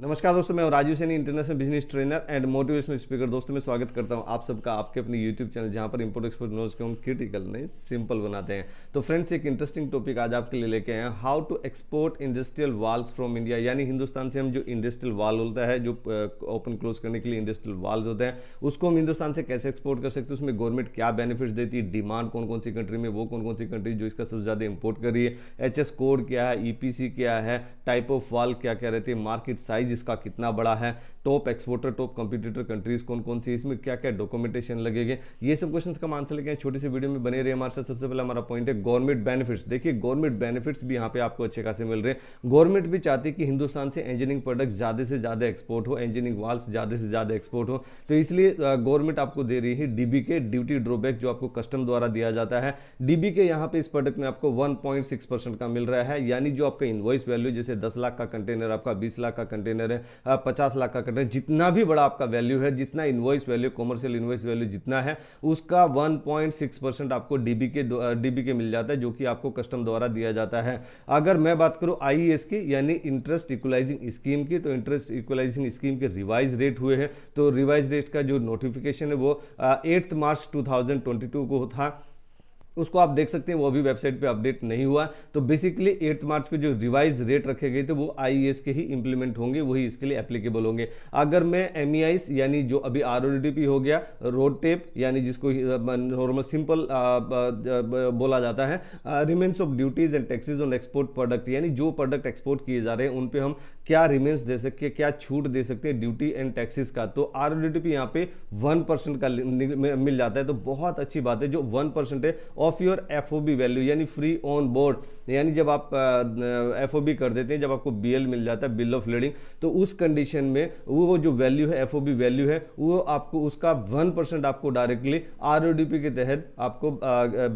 नमस्कार दोस्तों मैं Rajeev Saini international business trainer and motivational speaker दोस्तों मैं स्वागत करता हूं आप सबका आपके अपने यूट्यूब चैनल जहां पर इंपोर्ट एक्सपोर्ट नोज को हम क्रिटिकल नहीं सिंपल बनाते हैं तो फ्रेंड्स एक इंटरेस्टिंग टॉपिक आज आपके लिए लेके आए how to export industrial valves from India यानी हिंदुस्तान से हम जो इंडस्ट्रियल वाल होता है जो ओपन क्लोज करने के लिए इंडस्ट्रियल वाल्स होते हैं उसको हम हिंदुस्तान से कैसे एक्सपोर्ट कर सकते हैं उसमें गवर्नमेंट क्या बेनिफिट्स देती है डिमांड कौन कौन सी कंट्री में वो कौन कौन सी कंट्री जो इसका सबसे ज़्यादा इंपोर्ट कर रही है एच कोड क्या है ई e क्या है टाइप ऑफ वाल क्या क्या रहती है मार्केट साइज साइज इसका कितना बड़ा है top exporter top competitor countries कौन कौन सी इसमें क्या क्या डॉक्यूमेंटेशन लगेगा ये सब क्वेश्चन का आंसर लेके छोटी सी वीडियो में बने रहे हमारे साथ सबसे पहला हमारा पॉइंट है गवर्नमेंट बेनिफिट्स देखिए गवर्नमेंट बेनिफिट्स भी यहाँ पे आपको अच्छे खासे मिल रहे हैं गवर्नमेंट भी चाहती है कि हिंदुस्तान से इंजीनियरिंग प्रोडक्ट ज़्यादा से ज़्यादा एक्सपोर्ट हो इंजीनियरिंग वाल्स ज़्यादा से ज़्यादा एक्सपोर्ट हो तो इसलिए गवर्नमेंट आपको दे रही है डीबी के ड्यूटी ड्रॉबैक जो आपको कस्टम द्वारा दिया जाता है डीबी के यहाँ पे इस प्रोडक्ट में आपको वन परसेंट का मिल रहा है यानी जो आपका इन्वॉइस वैल्यू जैसे दस लाख का कंटेनर आपका बीस लाख का कंटेनर है पचास लाख का कर रहे हैं जितना भी बड़ा आपका वैल्यू है जितना invoice value commercial invoice value जितना है उसका 1.6 परसेंट आपको डीबी के डीबी के मिल जाता है जो कि आपको कस्टम द्वारा दिया जाता है अगर मैं बात करूँ आई e की यानी इंटरेस्ट इक्वलाइजिंग स्कीम की तो इंटरेस्ट इक्वलाइजिंग स्कीम के रिवाइज रेट हुए हैं तो रिवाइज रेट का जो नोटिफिकेशन है वो एट्थ मार्च टू को था उसको आप देख सकते हैं वो अभी वेबसाइट पे अपडेट नहीं हुआ तो बेसिकली एट मार्च को जो रिवाइज रेट रखे गए थे वो आई e के ही इंप्लीमेंट होंगे वही इसके लिए एप्लीकेबल होंगे अगर मैं एम e यानी जो अभी आर हो गया रोड टेप यानी जिसको नॉर्मल सिंपल बोला जाता है remission of duties and taxes on export product यानी जो प्रोडक्ट एक्सपोर्ट किए जा रहे हैं उन पर हम क्या रिमेन्स दे सकते हैं क्या छूट दे सकते हैं ड्यूटी एंड टैक्सेस का तो आर ओ डी पी यहाँ पे वन परसेंट का मिल जाता है तो बहुत अच्छी बात है जो वन परसेंट है ऑफ योर एफ वैल्यू यानी फ्री ऑन बोर्ड यानी जब आप एफ कर देते हैं जब आपको बी मिल जाता है बिल ऑफ लेडिंग तो उस कंडीशन में वो जो वैल्यू है एफ वैल्यू है वो आपको उसका वन परसेंट आपको डायरेक्टली आर के तहत आपको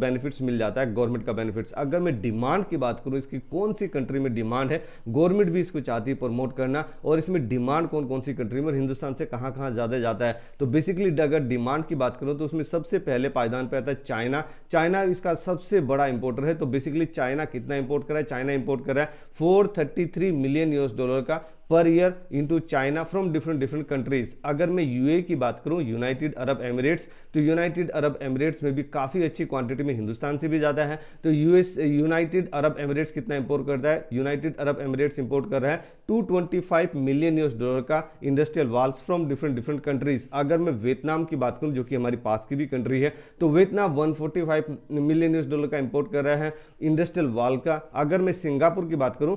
बेनिफिट्स मिल जाता है गवर्नमेंट का बेनिफिट्स अगर मैं डिमांड की बात करूँ इसकी कौन सी कंट्री में डिमांड है गवर्नमेंट भी इसको चाहती है प्रमोट करना और इसमें डिमांड कौन कौन सी कंट्री में और हिंदुस्तान से कहाँ कहाँ ज़्यादा जाता है तो बेसिकली अगर डिमांड की बात करूँ तो उसमें सबसे पहले पायदान पर आता है चाइना चाइना चाइना इसका सबसे बड़ा इंपोर्टर है तो बेसिकली चाइना कितना इंपोर्ट कर रहा है चाइना इंपोर्ट कर रहा है 433 मिलियन यूएस डॉलर का per year into China from different different countries अगर मैं यूए की बात करूं यूनाइटेड अरब एमिरेट्स तो यूनाइटेड अरब एमिरेट्स में भी काफ़ी अच्छी क्वांटिटी में हिंदुस्तान से भी ज़्यादा है तो यूएस यूनाइटेड अरब एमिरेट्स कितना इंपोर्ट करता है यूनाइटेड अरब एमिरेट्स इंपोर्ट कर रहा है टू मिलियन यूएस डॉलर का industrial valves from different different countries अगर मैं वियतनाम की बात करूं जो कि हमारी पास की भी कंट्री है तो वियतनाम 145 मिलियन यूएस डॉलर का इंपोर्ट कर रहा है इंडस्ट्रियल वाल का अगर मैं सिंगापुर की बात करूं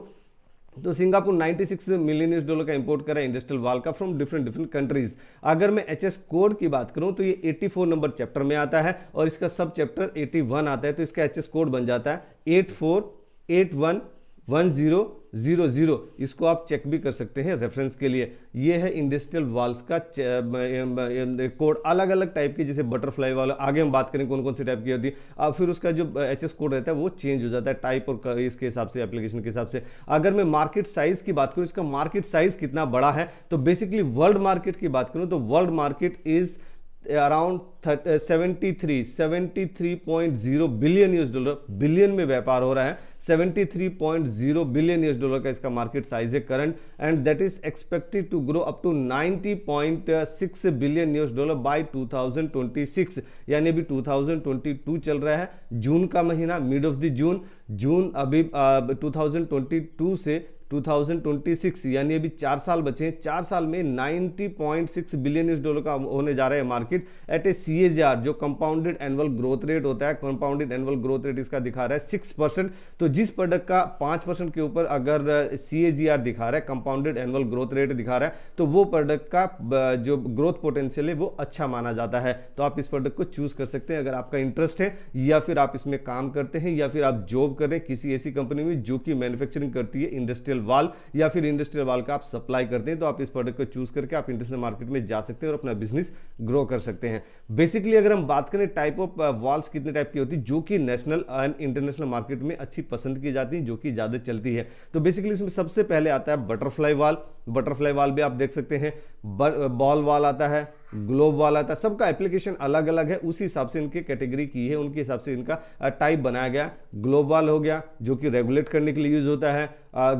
तो सिंगापुर 96 मिलियन डॉलर का इंपोर्ट करा इंडस्ट्रियल वाल का फ्रॉम डिफरेंट डिफरेंट कंट्रीज अगर मैं एच कोड की बात करूं तो ये 84 नंबर चैप्टर में आता है और इसका सब चैप्टर 81 आता है तो इसका एच कोड बन जाता है eight four eight one one zero zero zero इसको आप चेक भी कर सकते हैं रेफरेंस के लिए ये है इंडस्ट्रियल वाल्स का कोड अलग अलग टाइप के जैसे बटरफ्लाई वाला आगे हम बात करें कौन कौन से टाइप की होती है अब फिर उसका जो एच एस कोड रहता है वो चेंज हो जाता है टाइप और इसके हिसाब से एप्लीकेशन के हिसाब से अगर मैं मार्केट साइज की बात करूँ इसका मार्केट साइज कितना बड़ा है तो बेसिकली वर्ल्ड मार्केट की बात करूँ तो world market is around seventy three seventy three point zero billion US dollar billion में व्यापार हो रहा है seventy three point zero billion US dollar का इसका मार्केट साइज है current and that is expected to grow up to ninety point six billion US dollar by two thousand twenty six यानी अभी टू थाउजेंड ट्वेंटी टू चल रहा है June का महीना mid of the June June अभी two thousand twenty two से 2026 यानी अभी चार साल बचे हैं चार साल में 90.6 बिलियन इस डॉलर का होने जा रहा है मार्केट एट ए सी जो कंपाउंडेड एनुअल ग्रोथ रेट होता है कंपाउंडेड एनुअल ग्रोथ रेट इसका दिखा रहा है सिक्स परसेंट तो जिस प्रोडक्ट का पांच परसेंट के ऊपर अगर सी दिखा रहा है कंपाउंडेड एनुअल ग्रोथ रेट दिखा रहा है तो वो प्रोडक्ट का जो ग्रोथ पोटेंशियल है वो अच्छा माना जाता है तो आप इस प्रोडक्ट को चूज कर सकते हैं अगर आपका इंटरेस्ट है या फिर आप इसमें काम करते हैं या फिर आप जॉब करें किसी ऐसी कंपनी में जो कि मैन्युफैक्चरिंग करती है इंडस्ट्रियल वाल या फिर इंडस्ट्रियल वाल का आप सप्लाई करते हैं तो आप इस प्रोडक्ट को चूज करके आप इंडस्ट्रियल मार्केट में जा सकते हैं और अपना बिजनेस ग्रो कर सकते हैं बेसिकली अगर हम बात करें टाइप ऑफ वॉल्स कितने टाइप की होती है जो कि नेशनल एंड इंटरनेशनल मार्केट में अच्छी पसंद की जाती है जो कि ज़्यादा चलती है तो बेसिकली इसमें सबसे पहले आता है बटरफ्लाई वाल बटरफ्लाई वाल भी आप देख सकते हैं बॉल वाल uh, आता है ग्लोब वाला था सबका एप्लीकेशन अलग अलग है उसी हिसाब से इनकी कैटेगरी की है उनके हिसाब से इनका टाइप बनाया गया ग्लोब वाल हो गया जो कि रेगुलेट करने के लिए यूज होता है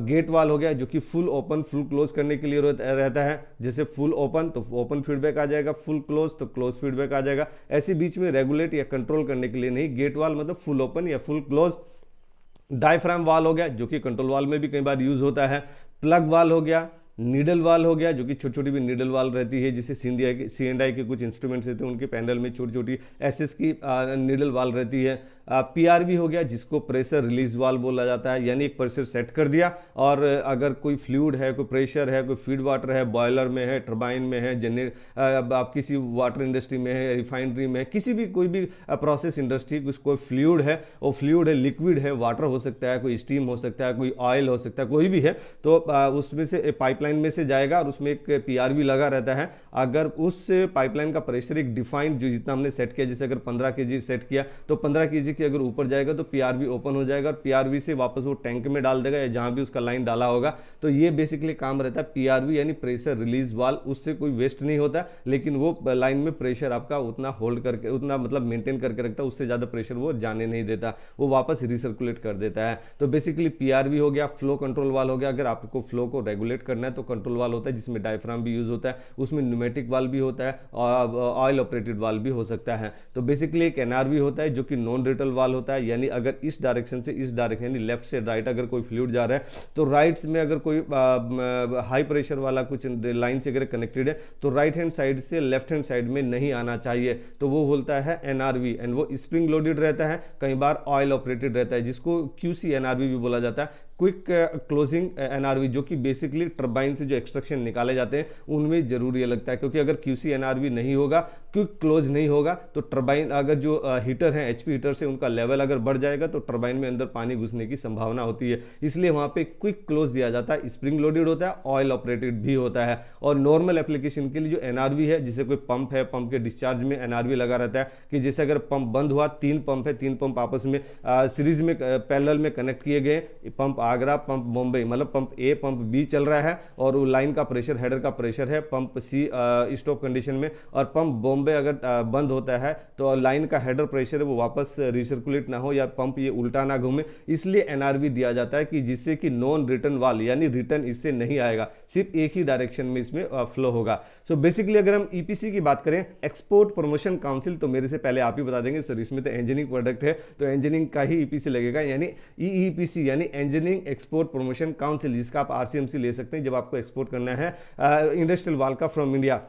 गेट वाल हो गया जो कि फुल ओपन फुल क्लोज करने के लिए रहता है जैसे फुल ओपन तो ओपन फीडबैक आ जाएगा फुल क्लोज तो क्लोज फीडबैक आ जाएगा ऐसे बीच में रेगुलेट या कंट्रोल करने के लिए नहीं गेट वाल मतलब फुल ओपन या फुल क्लोज डायफ्राम वाल हो गया जो कि कंट्रोल वाल में भी कई बार यूज होता है प्लग वाल हो गया नीडल वाल हो गया जो कि छोटी छोटी भी नीडल वाल रहती है जिसे सी के सी के कुछ इंस्ट्रूमेंट्स रहते हैं उनके पैनल में छोटी छोटी एस की नीडल वाल रहती है पीआरवी हो गया जिसको प्रेशर रिलीज वाल बोला जाता है यानी एक प्रेशर सेट कर दिया और अगर कोई फ्लूड है कोई प्रेशर है कोई फीड वाटर है बॉयलर में है टर्बाइन में है जनरे आप किसी वाटर इंडस्ट्री में है रिफाइनरी में है किसी भी कोई भी प्रोसेस इंडस्ट्री कोई फ्लूड है वो फ्लूड है लिक्विड है वाटर हो सकता है कोई स्टीम हो सकता है कोई ऑयल हो सकता है कोई भी है तो उसमें से पाइपलाइन में से जाएगा और उसमें एक पी लगा रहता है अगर उस पाइपलाइन का प्रेशर एक डिफाइंड जो जितना हमने सेट किया जैसे अगर पंद्रह के सेट किया तो पंद्रह के के अगर ऊपर जाएगा तो पीआरवी ओपन हो जाएगा और पीआरवी से वापस वो टैंक में डाल देगा या जहाँ भी उसका लाइन डाला होगा तो ये बेसिकली काम रहता है पीआरवी यानी प्रेशर रिलीज वाल उससे कोई वेस्ट नहीं होता लेकिन वो लाइन में प्रेशर आपका उतना होल्ड करके उतना मतलब मेंटेन करके रखता है उससे ज़्यादा प्रेशर वो जाने नहीं देता वो वापस रिसर्कुलेट कर देता है तो बेसिकली पीआरवी हो गया फ्लो कंट्रोल वाल हो गया अगर आपको फ्लो को रेगुलेट करना है तो कंट्रोल वाल होता है जिसमें डायफ्राम भी यूज होता है उसमें न्यूमेटिक वाल भी होता है ऑयल ऑपरेटेड वाल भी हो सकता है तो बेसिकली एक एनआरवी होता है जो कि नॉन रिटर्न लेटरल वाल होता है यानी अगर इस डायरेक्शन से इस डायरेक्शन यानी लेफ्ट से राइट अगर कोई फ्लूड जा रहा है तो राइट में अगर कोई हाई प्रेशर वाला कुछ लाइन से अगर कनेक्टेड है तो राइट हैंड साइड से लेफ्ट हैंड साइड में नहीं आना चाहिए तो वो बोलता है एनआरवी एंड वो स्प्रिंग लोडेड रहता है कई बार ऑयल ऑपरेटेड रहता है जिसको क्यूसी एनआरवी भी बोला जाता है क्विक क्लोजिंग एनआरवी जो कि बेसिकली टर्बाइन से जो एक्सट्रक्शन निकाले जाते हैं उनमें जरूर ये लगता है क्योंकि अगर क्यूसी एनआरवी नहीं होगा क्विक क्लोज नहीं होगा तो टर्बाइन अगर जो हीटर uh, हैं एचपी हीटर से उनका लेवल अगर बढ़ जाएगा तो टर्बाइन में अंदर पानी घुसने की संभावना होती है इसलिए वहाँ पर क्विक क्लोज दिया जाता है स्प्रिंग लोडेड होता है ऑयल ऑपरेटेड भी होता है और नॉर्मल एप्लीकेशन के लिए जो एनआरवी है जिसे कोई पंप है पंप के डिस्चार्ज में एनआरवी लगा रहता है कि जैसे अगर पंप बंद हुआ तीन पंप है तीन पंप आपस में सीरीज uh, में पैनल uh, में कनेक्ट किए गए पंप आगरा पंप मुंबई मतलब पंप ए पंप बी चल रहा है और वो लाइन का प्रेशर हेडर का प्रेशर है पंप सी स्टॉप कंडीशन में और पंप बॉम्बे अगर आ, बंद होता है तो लाइन का हेडर प्रेशर है वो वापस रिसर्कुलेट ना हो या पंप ये उल्टा ना घूमे इसलिए एनआरवी दिया जाता है कि जिससे कि नॉन रिटर्न वाल यानी रिटर्न इससे नहीं आएगा सिर्फ एक ही डायरेक्शन में इसमें फ्लो होगा सो so बेसिकली अगर हम ईपीसी e की बात करें एक्सपोर्ट प्रमोशन काउंसिल तो मेरे से पहले आप ही बता देंगे सर इसमें तो इंजीनियरिंग प्रोडक्ट है तो इंजीनियरिंग का ही ईपीसी e लगेगा यानी ईईपीसी e यानी इंजीनियरिंग एक्सपोर्ट प्रमोशन काउंसिल जिसका आप आरसीएमसी ले सकते हैं जब आपको एक्सपोर्ट करना है इंडस्ट्रियल वाल का फ्रॉम इंडिया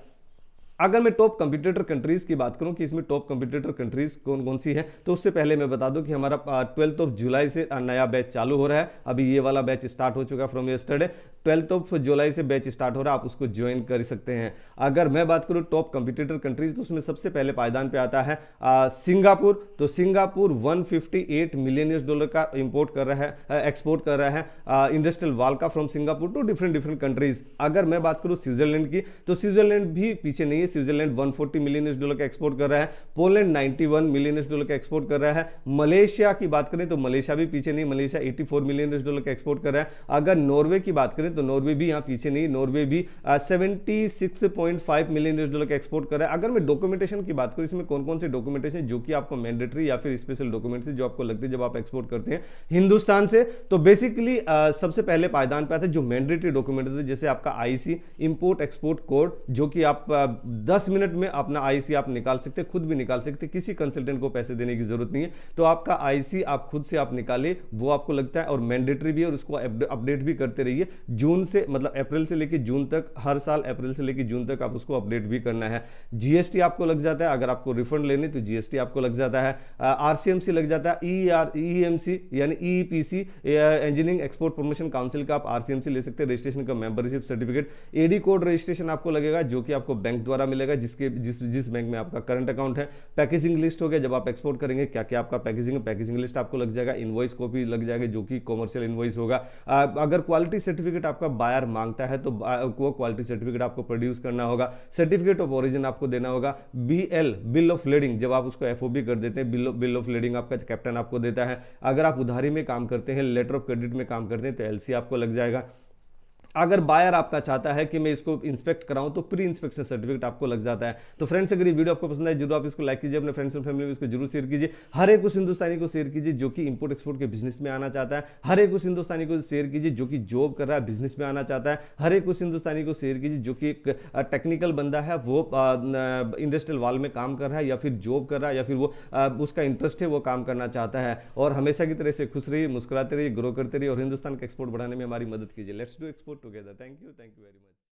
अगर मैं टॉप कंप्यूटेटर कंट्रीज़ की बात करूं कि इसमें टॉप कंप्यूटेटर कंट्रीज़ कौन कौन सी हैं तो उससे पहले मैं बता दूं कि हमारा ट्वेल्थ ऑफ जुलाई से uh, नया बैच चालू हो रहा है अभी ये वाला बैच स्टार्ट हो चुका है from yesterday twelfth of July से बैच स्टार्ट हो रहा है आप उसको ज्वाइन कर सकते हैं अगर मैं बात करूँ टॉप कंपिटेटर कंट्रीज तो उसमें सबसे पहले पायदान पे आता है सिंगापुर तो सिंगापुर 158 मिलियन यूएस डॉलर का इंपोर्ट कर रहा है एक्सपोर्ट कर रहा है इंडस्ट्रियल का from Singapore to different different countries अगर मैं बात करूँ स्विट्जरलैंड की तो स्विट्जरलैंड भी पीछे नहीं है Switzerland forty million US dollar का एक्सपोर्ट कर रहा है Poland one million US dollar का एक्सपोर्ट कर रहा है मलेशिया की बात करें तो मलेशिया भी पीछे नहीं Malaysia four million US dollar का एक्सपोर्ट कर रहा है अगर नॉर्वे की बात करें हैं तो नॉर्वे भी यहाँ पीछे नहीं नॉर्वे भी seventy six point five million US dollar का एक्सपोर्ट कर रहा है अगर मैं डॉक्यूमेंटेशन की बात करूँ इसमें कौन कौन से डॉक्यूमेंटेशन जो कि आपको मैंडेटरी या फिर स्पेशल डॉक्यूमेंट्स जो आपको लगते हैं जब आप एक्सपोर्ट करते हैं हिंदुस्तान से तो बेसिकली सबसे पहले पायदान पे आते जो मैंडेटरी डॉक्यूमेंट थे जैसे आपका आईसी इंपोर्ट एक्सपोर्ट कोड जो कि आप दस मिनट में अपना आईसी आप निकाल सकते खुद भी निकाल सकते किसी कंसल्टेंट को पैसे देने की जरूरत नहीं है तो आपका आईसी आप खुद से आप निकाले वो आपको लगता है और मैंडेटरी भी और उसको अपडेट भी करते रहिए जून से मतलब अप्रैल से लेकर जून तक हर साल अप्रैल से लेकर जून तक आप उसको अपडेट भी करना है जीएसटी आपको लग जाता है अगर आपको रिफंड लेने तो जीएसटी आपको लग जाता है आरसीएमसी लग जाता है ई आर ईएमसी यानी EPC engineering export promotion council का आप आरसीएमसी ले सकते हैं रजिस्ट्रेशन का membership certificate AD code registration आपको लगेगा जो कि आपको बैंक द्वारा मिलेगा जिसके जिस जिस बैंक में आपका करंट अकाउंट है पैकेजिंग लिस्ट हो गया जब आप एक्सपोर्ट करेंगे क्या क्या आपका पैकेजिंग है पैकेजिंग लिस्ट आपको लग जाएगा इन्वॉइस कॉपी लग जाएगा जो कि कॉमर्शियल इन्वॉइस होगा अगर क्वालिटी सर्टिफिकेट आपका बायर मांगता है तो वो क्वालिटी सर्टिफिकेट आपको प्रोड्यूस करना होगा सर्टिफिकेट ऑफ ओरिजिन आपको देना होगा B L bill of lading जब आप उसको एफ कर देते हैं बिल बिल ऑफ लेडिंग आपका कैप्टन आपको देता है अगर आप उधारी में काम करते हैं लेटर ऑफ क्रेडिट में काम करते हैं तो एल आपको लग जाएगा अगर बायर आपका चाहता है कि मैं इसको इंस्पेक्ट कराऊं तो प्री इंस्पेक्शन सर्टिफिकेट आपको लग जाता है तो फ्रेंड्स अगर ये वीडियो आपको पसंद आए जरूर आप इसको लाइक कीजिए अपने फ्रेंड्स एंड फैमिली में इसको जरूर शेयर कीजिए हर एक उस हिंदुस्तानी को शेयर कीजिए जो कि इंपोर्ट एक्सपोर्ट के बिजनेस में आना चाहता है हर एक उस हिंदुस्तानी को शेयर कीजिए जो कि जॉब कर रहा है बिजनेस में आना चाहता है हर एक उस हिंदुस्तानी को शेयर कीजिए जो कि एक टेक्निकल बंदा है वो इंडस्ट्रियल वाल में काम कर रहा है या फिर जॉब कर रहा है या फिर वो उसका इंटरेस्ट है वो काम करना चाहता है और हमेशा की तरह से खुश रहिए मुस्कुराते रहिए ग्रो करते रहिए और हिंदुस्तान का एक्सपोर्ट बढ़ाने में हमारी मदद कीजिए let's do export together. Thank you. Thank you very much.